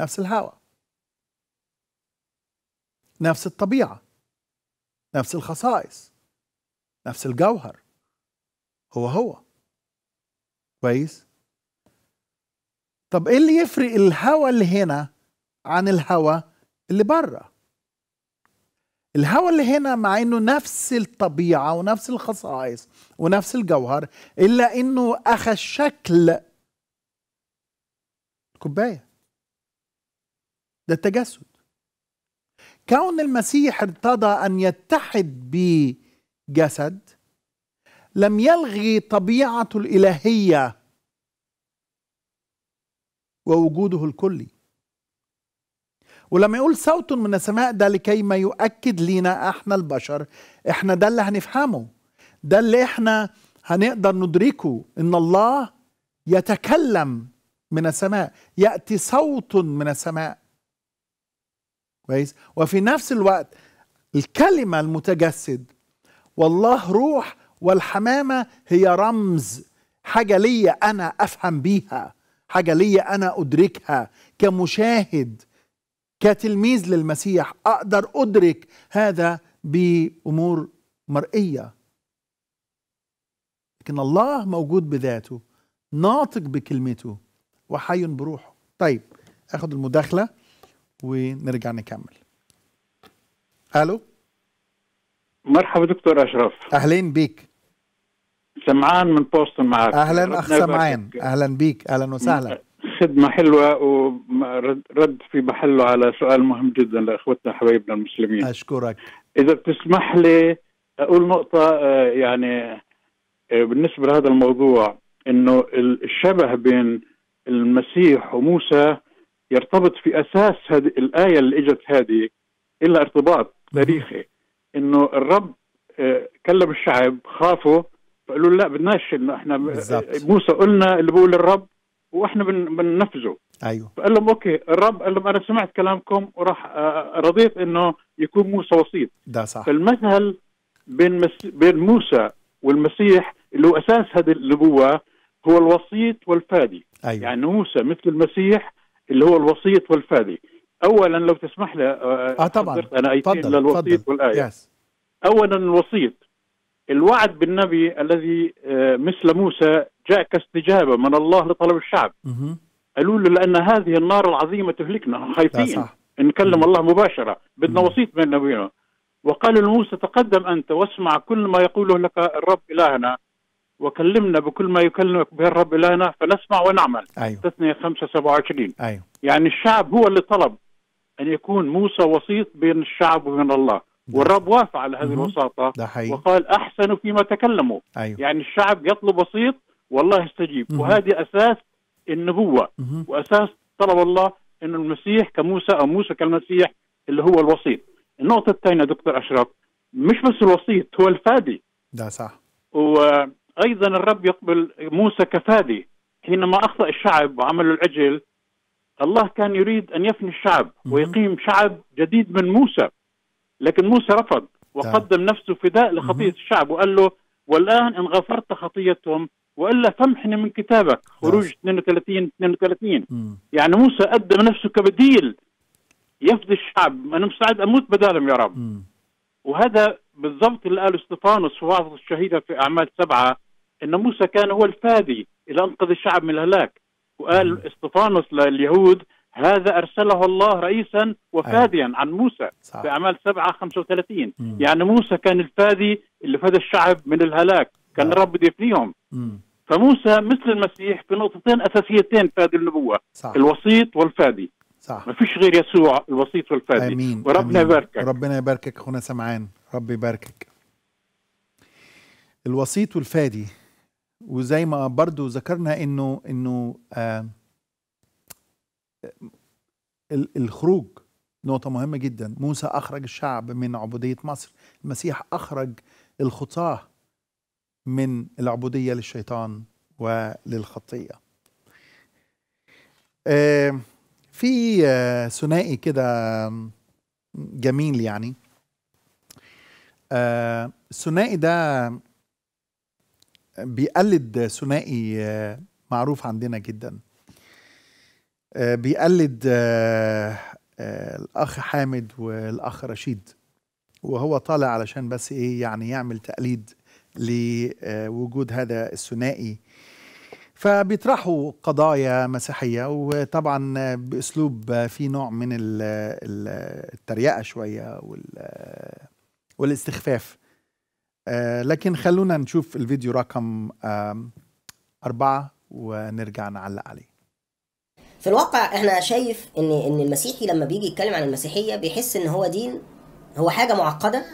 نفس الهواء نفس الطبيعة نفس الخصائص نفس الجوهر هو هو كويس طب ايه اللي يفرق الهوا اللي هنا عن الهوا اللي بره الهوا اللي هنا مع انه نفس الطبيعه ونفس الخصائص ونفس الجوهر الا انه اخذ شكل الكوبايه ده التجسد كون المسيح ارتضى ان يتحد بجسد لم يلغي طبيعته الالهيه ووجوده الكلي ولما يقول صوت من السماء ده لكي ما يؤكد لينا احنا البشر احنا ده اللي هنفهمه ده اللي احنا هنقدر ندركه ان الله يتكلم من السماء ياتي صوت من السماء كويس وفي نفس الوقت الكلمة المتجسد والله روح والحمامة هي رمز حاجة ليا أنا أفهم بيها حاجة ليا أنا أدركها كمشاهد كتلميذ للمسيح أقدر أدرك هذا بأمور مرئية لكن الله موجود بذاته ناطق بكلمته وحي بروحه طيب أخذ المداخلة ونرجع نكمل الو مرحبا دكتور اشرف اهلين بيك سمعان من بوسطن معك اهلا اخ سمعان اهلا بيك اهلا وسهلا خدمة حلوة ورد في محله على سؤال مهم جدا لإخوتنا حبايبنا المسلمين أشكرك إذا بتسمح لي أقول نقطة آه، يعني آه، بالنسبة لهذا الموضوع إنه الشبه بين المسيح وموسى يرتبط في اساس هذه الايه اللي اجت هذه الا ارتباط تاريخي انه الرب آه، كلم الشعب خافوا فقالوا لا بدناش انه احنا آه، بالزبط. موسى قلنا اللي بقول الرب واحنا بننفذه ايوه فقال لهم اوكي الرب قال لهم انا سمعت كلامكم وراح آه، رضيت انه يكون موسى وسيط ده صح فالمثل بين مس... بين موسى والمسيح اللي هو اساس هذه النبوه هو الوسيط والفادي أيوة. يعني موسى مثل المسيح اللي هو الوسيط والفادي اولا لو تسمح لي اه, آه، طبعا انا ايتين للوسيط والايه يس. اولا الوسيط الوعد بالنبي الذي آه، مثل موسى جاء كاستجابه من الله لطلب الشعب قالوا له لان هذه النار العظيمه تهلكنا خايفين نكلم الله مباشره بدنا وسيط بين نبينا وقال لموسى تقدم انت واسمع كل ما يقوله لك الرب الهنا وكلمنا بكل ما يكلمك به الرب إلهنا فنسمع ونعمل أيوه. تثنية 5 27 أيوه. يعني الشعب هو اللي طلب أن يكون موسى وسيط بين الشعب وبين الله نعم. والرب وافق على هذه الوساطة وقال أحسنوا فيما تكلموا أيوه. يعني الشعب يطلب وسيط والله يستجيب مم. وهذه أساس النبوة مم. وأساس طلب الله أن المسيح كموسى أو موسى كالمسيح اللي هو الوسيط النقطة الثانية دكتور أشرف مش بس الوسيط هو الفادي ده صح و ايضا الرب يقبل موسى كفادي حينما اخطا الشعب وعملوا العجل الله كان يريد ان يفني الشعب ويقيم شعب جديد من موسى لكن موسى رفض وقدم نفسه فداء لخطيه الشعب وقال له والان ان غفرت خطيتهم والا فامحني من كتابك خروج 32 32 يعني موسى قدم نفسه كبديل يفدي الشعب انا مستعد اموت بدالهم يا رب وهذا بالضبط اللي قاله استفانوس في الشهيده في اعمال سبعه ان موسى كان هو الفادي الى انقذ الشعب من الهلاك وقال استفانوس لليهود هذا ارسله الله رئيسا وفاديا أيوه. عن موسى صح. في اعمال 7 35 مم. يعني موسى كان الفادي اللي فاد الشعب من الهلاك كان الرب آه. بده يفنيهم فموسى مثل المسيح في نقطتين اساسيتين في هذه النبوه صح. الوسيط والفادي صح ما فيش غير يسوع الوسيط والفادي امين وربنا أمين. يباركك ربنا يباركك اخونا سمعان ربي يباركك الوسيط والفادي وزي ما برضو ذكرنا انه انه آه الخروج نقطة مهمة جدا موسى أخرج الشعب من عبودية مصر المسيح أخرج الخطاة من العبودية للشيطان وللخطية آه في آه ثنائي كده جميل يعني آه، الثنائي آه ده بيقلد ثنائي آه، معروف عندنا جدا آه، بيقلد آه، الاخ حامد والاخ رشيد وهو طالع علشان بس ايه يعني يعمل تقليد لوجود هذا الثنائي فبيطرحوا قضايا مسيحية وطبعا بأسلوب فيه نوع من التريقة شوية والاستخفاف آه، لكن خلونا نشوف الفيديو رقم أربعة ونرجع نعلق عليه في الواقع احنا شايف ان ان المسيحي لما بيجي يتكلم عن المسيحيه بيحس ان هو دين هو حاجه معقده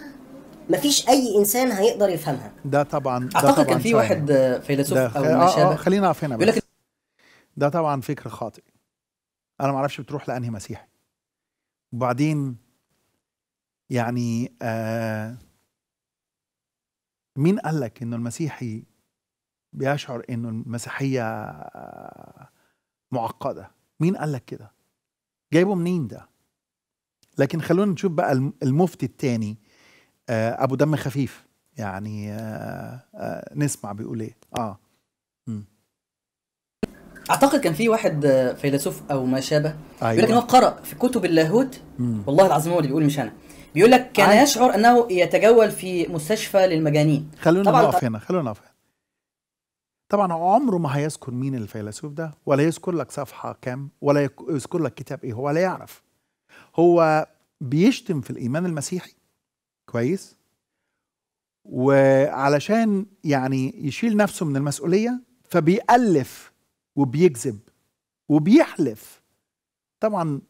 مفيش اي انسان هيقدر يفهمها ده طبعا ده اعتقد طبعاً كان في واحد فيلسوف ده او آه آه خلينا اقف هنا بس ده طبعا فكر خاطئ انا ما اعرفش بتروح لانهي مسيحي وبعدين يعني آه مين قال لك انه المسيحي بيشعر انه المسيحيه معقده مين قال لك كده جايبه منين ده لكن خلونا نشوف بقى المفتي الثاني آه، ابو دم خفيف يعني آه، آه، نسمع بيقول ايه اه اعتقد كان في واحد فيلسوف او ما شابه أيوة. بيقول لك أيوة. ان هو قرا في كتب اللاهوت والله العظيم هو اللي بيقول مش انا بيقول لك كان عايز. يشعر انه يتجول في مستشفى للمجانين خلونا نقف هنا خلونا نقف هنا طبعا عمره ما هيذكر مين الفيلسوف ده ولا يذكر لك صفحه كام ولا يذكر لك كتاب ايه هو لا يعرف هو بيشتم في الايمان المسيحي كويس وعلشان يعني يشيل نفسه من المسؤوليه فبيألف وبيكذب وبيحلف طبعا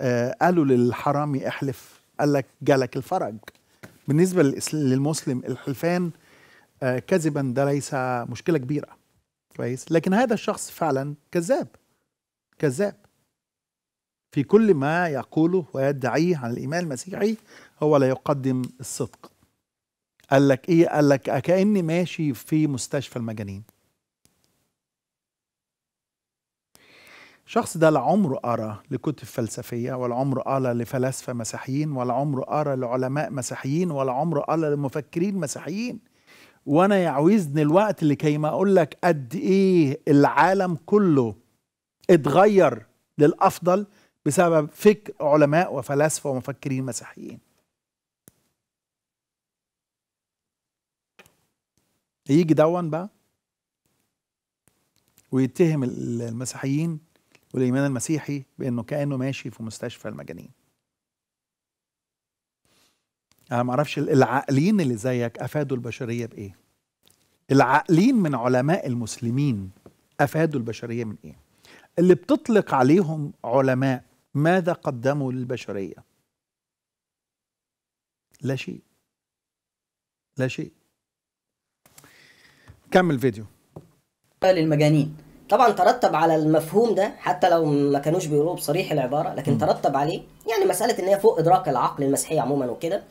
آه قالوا للحرامي احلف قال لك جالك الفرج بالنسبة للمسلم الحلفان آه، كذبا ده ليس مشكلة كبيرة كويس لكن هذا الشخص فعلا كذاب كذاب في كل ما يقوله ويدعيه عن الإيمان المسيحي هو لا يقدم الصدق قال لك إيه قال لك كأني ماشي في مستشفى المجانين الشخص ده لا عمره أرى لكتب فلسفية ولا عمره أرى لفلاسفة مسيحيين ولا عمره أرى لعلماء مسيحيين ولا عمره أرى لمفكرين مسيحيين وأنا يعوزني الوقت لكي ما أقول لك قد إيه العالم كله اتغير للأفضل بسبب فكر علماء وفلاسفة ومفكرين مسيحيين يجي دون بقى ويتهم المسيحيين والايمان المسيحي بانه كانه ماشي في مستشفى المجانين انا ما اعرفش العاقلين اللي زيك افادوا البشريه بايه العاقلين من علماء المسلمين افادوا البشريه من ايه اللي بتطلق عليهم علماء ماذا قدموا للبشريه لا شيء لا شيء كمل فيديو للمجانين طبعا ترتب على المفهوم ده حتى لو ما كانوش بيقولوه بصريح العباره لكن ترتب عليه يعني مساله ان هي فوق ادراك العقل المسيحي عموما وكده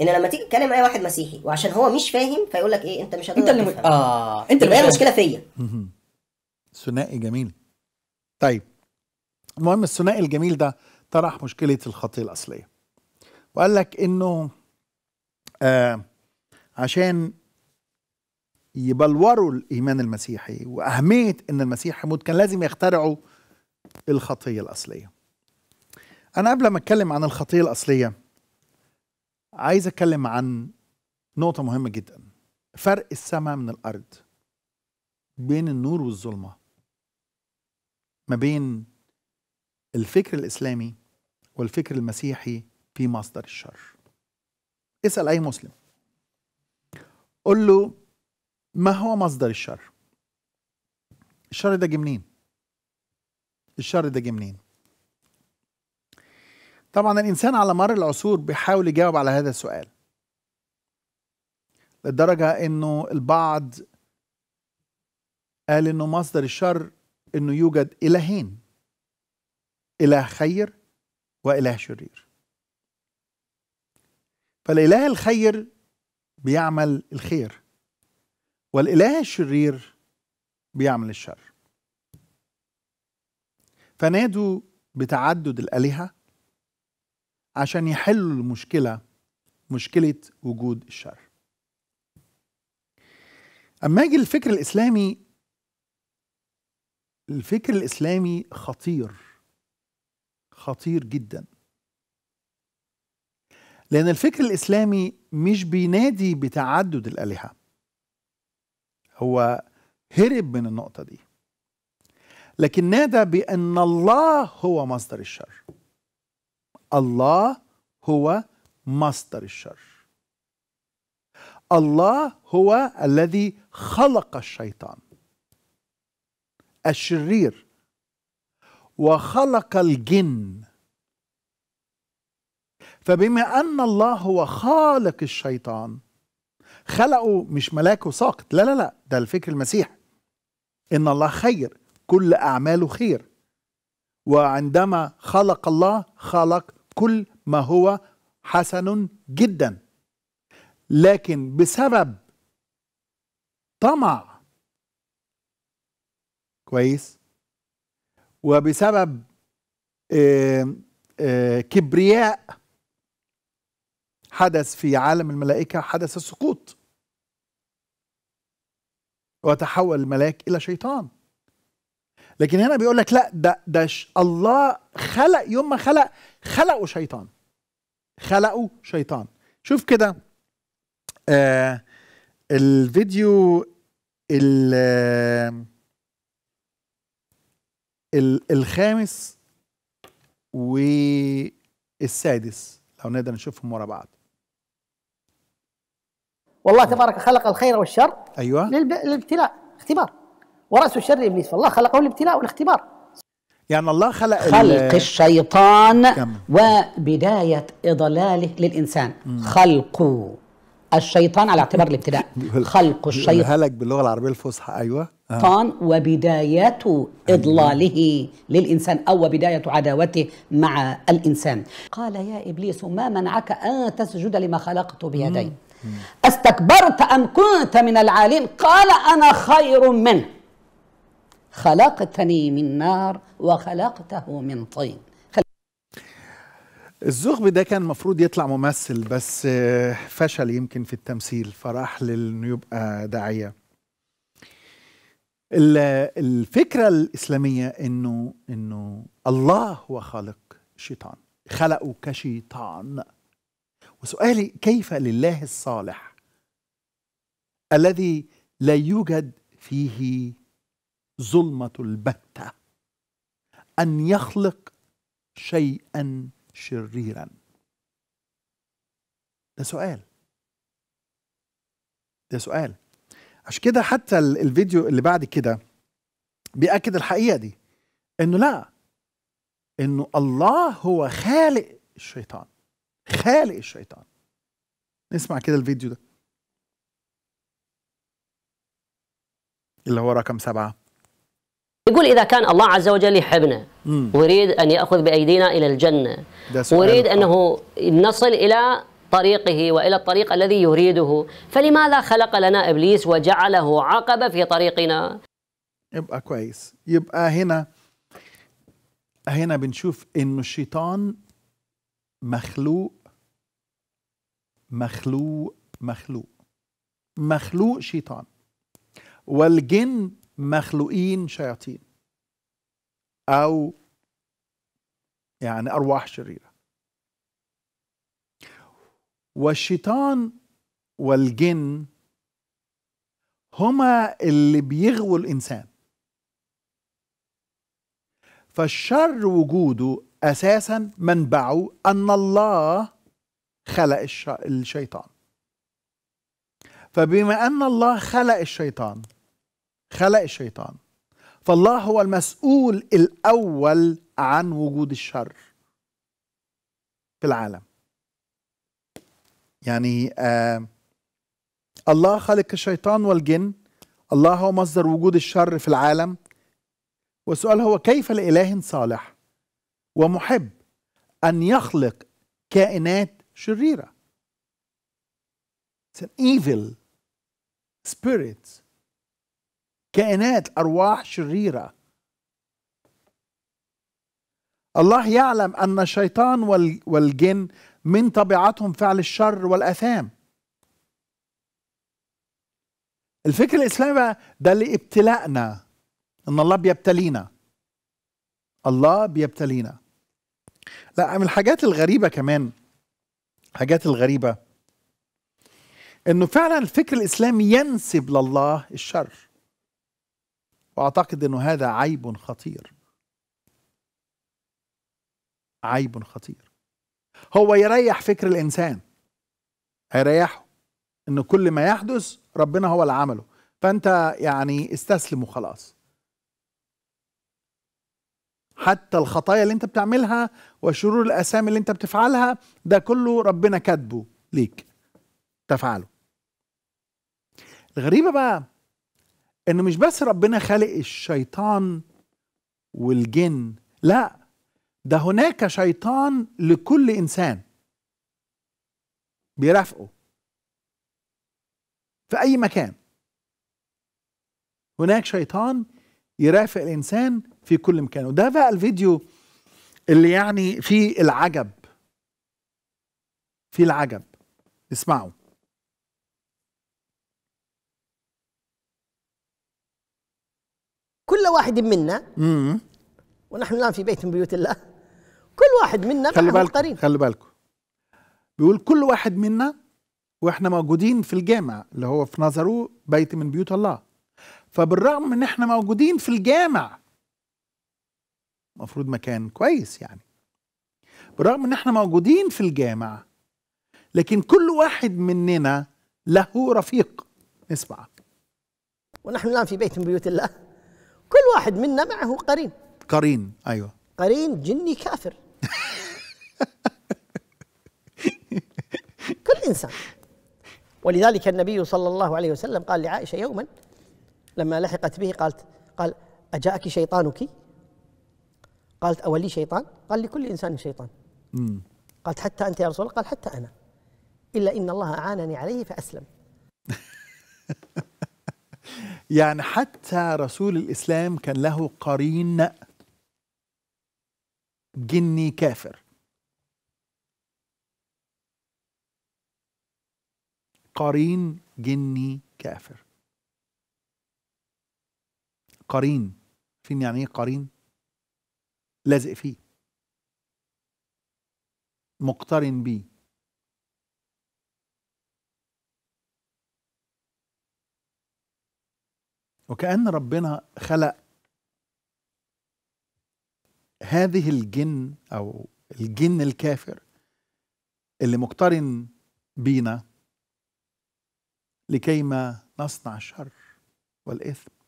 ان لما تيجي تكلم اي واحد مسيحي وعشان هو مش فاهم فيقول لك ايه انت مش هتقدر انت اللي تفهم. اه انت اللي المشكله فيا ثنائي جميل طيب المهم الثنائي الجميل ده طرح مشكله الخطيه الاصليه وقال لك انه آه عشان يبلوروا الايمان المسيحي واهميه ان المسيح يموت كان لازم يخترعوا الخطيه الاصليه. انا قبل ما اتكلم عن الخطيه الاصليه عايز اتكلم عن نقطه مهمه جدا فرق السماء من الارض بين النور والظلمه ما بين الفكر الاسلامي والفكر المسيحي في مصدر الشر. اسال اي مسلم قول له ما هو مصدر الشر الشر ده جه منين الشر ده جه منين طبعا الانسان على مر العصور بيحاول يجاوب على هذا السؤال لدرجه انه البعض قال انه مصدر الشر انه يوجد الهين اله خير واله شرير فالاله الخير بيعمل الخير والاله الشرير بيعمل الشر فنادوا بتعدد الالهه عشان يحلوا المشكله مشكله وجود الشر اما اجي الفكر الاسلامي الفكر الاسلامي خطير خطير جدا لان الفكر الاسلامي مش بينادي بتعدد الالهه هو هرب من النقطة دي لكن نادى بأن الله هو مصدر الشر الله هو مصدر الشر الله هو الذي خلق الشيطان الشرير وخلق الجن فبما ان الله هو خالق الشيطان خلقه مش ملاك وساقط لا لا لا ده الفكر المسيح ان الله خير كل اعماله خير وعندما خلق الله خلق كل ما هو حسن جدا لكن بسبب طمع كويس وبسبب كبرياء حدث في عالم الملائكه حدث السقوط وتحول الملاك إلى شيطان لكن هنا بيقول لك لا ده ده الله خلق يوم ما خلق خلقوا شيطان خلقوا شيطان شوف كده آه الفيديو ال الخامس والسادس لو نقدر نشوفهم ورا بعض والله نعم. تبارك خلق الخير والشر ايوه للابتلاء اختبار وراس الشر ابليس فالله خلقه للابتلاء والاختبار يعني الله خلق خلق الشيطان كم. وبدايه اضلاله للانسان خلق الشيطان على اعتبار الابتلاء خلق الشيطان هلك باللغه العربيه الفصحى ايوه الشيطان آه. وبدايه أيوة. اضلاله للانسان او بدايه عداوته مع الانسان قال يا ابليس ما منعك ان تسجد لما خلقت بيدي استكبرت أم كنت من العالين قال أنا خير منه خلقتني من نار وخلقته من طين الزغب ده كان المفروض يطلع ممثل بس آه، فشل يمكن في التمثيل فراح لانه يبقى داعيه الفكره الاسلاميه انه انه الله هو خالق الشيطان خلقه كشيطان وسؤالي كيف لله الصالح الذي لا يوجد فيه ظلمة البتة أن يخلق شيئا شريرا ده سؤال ده سؤال عشان كده حتى الفيديو اللي بعد كده بيأكد الحقيقة دي إنه لا إنه الله هو خالق الشيطان خالق الشيطان نسمع كده الفيديو ده اللي هو رقم سبعة يقول إذا كان الله عز وجل يحبنا ويريد أن يأخذ بأيدينا إلى الجنة ويريد أنه نصل إلى طريقه والى الطريق الذي يريده فلماذا خلق لنا ابليس وجعله عقبه في طريقنا يبقى كويس يبقى هنا هنا بنشوف أن الشيطان مخلوق مخلوق مخلوق مخلوق شيطان والجن مخلوقين شياطين أو يعني أرواح شريرة والشيطان والجن هما اللي بيغووا الإنسان فالشر وجوده أساسا منبعه أن الله خلق الشيطان فبما أن الله خلق الشيطان خلق الشيطان فالله هو المسؤول الأول عن وجود الشر في العالم يعني آه الله خلق الشيطان والجن الله هو مصدر وجود الشر في العالم والسؤال هو كيف لإله صالح ومحب أن يخلق كائنات شريرة It's an evil spirit. كائنات أرواح شريرة الله يعلم أن الشيطان والجن من طبيعتهم فعل الشر والأثام الفكر الإسلامي بقى ده اللي ابتلاءنا إن الله بيبتلينا الله بيبتلينا لا من الحاجات الغريبه كمان الحاجات الغريبه انه فعلا الفكر الاسلامي ينسب لله الشر واعتقد انه هذا عيب خطير عيب خطير هو يريح فكر الانسان هيريحه انه كل ما يحدث ربنا هو اللي عمله فانت يعني استسلم وخلاص حتى الخطايا اللي انت بتعملها وشرور الاسامي اللي انت بتفعلها ده كله ربنا كاتبه ليك تفعله الغريبه بقى انه مش بس ربنا خالق الشيطان والجن لا ده هناك شيطان لكل انسان بيرافقه في اي مكان هناك شيطان يرافق الانسان في كل مكان وده بقى الفيديو اللي يعني فيه العجب فيه العجب اسمعوا كل واحد منا مم. ونحن الان في بيت من بيوت الله كل واحد منا خلي بالكم خلي بالكم بيقول كل واحد منا واحنا موجودين في الجامع اللي هو في نظره بيت من بيوت الله فبالرغم ان احنا موجودين في الجامع المفروض مكان كويس يعني برغم ان احنا موجودين في الجامع لكن كل واحد مننا له رفيق نسمع ونحن الان في بيت من بيوت الله كل واحد منا معه قرين قرين ايوه قرين جني كافر كل انسان ولذلك النبي صلى الله عليه وسلم قال لعائشه يوما لما لحقت به قالت قال اجاءك شيطانك قالت أولي شيطان قال لكل إنسان شيطان مم. قالت حتى أنت يا رسول الله قال حتى أنا إلا إن الله أعانني عليه فأسلم يعني حتى رسول الإسلام كان له قرين جني كافر قرين جني كافر قرين فين يعني ايه قرين لازق فيه مقترن بيه وكأن ربنا خلق هذه الجن أو الجن الكافر اللي مقترن بينا لكي ما نصنع الشر والإثم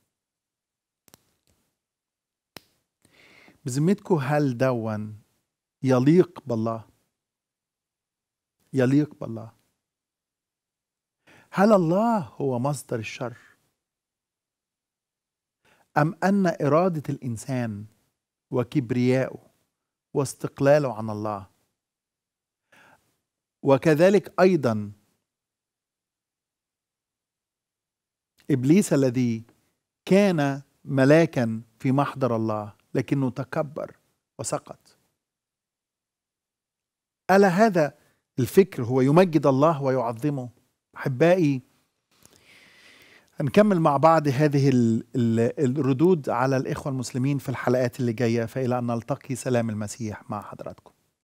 بزمتكو هل دون يليق بالله يليق بالله هل الله هو مصدر الشر أم أن إرادة الإنسان وكبرياءه واستقلاله عن الله وكذلك أيضا إبليس الذي كان ملاكا في محضر الله لكنه تكبر وسقط ألا هذا الفكر هو يمجد الله ويعظمه أحبائي هنكمل مع بعض هذه الردود على الإخوة المسلمين في الحلقات اللي جاية فإلى أن نلتقي سلام المسيح مع حضراتكم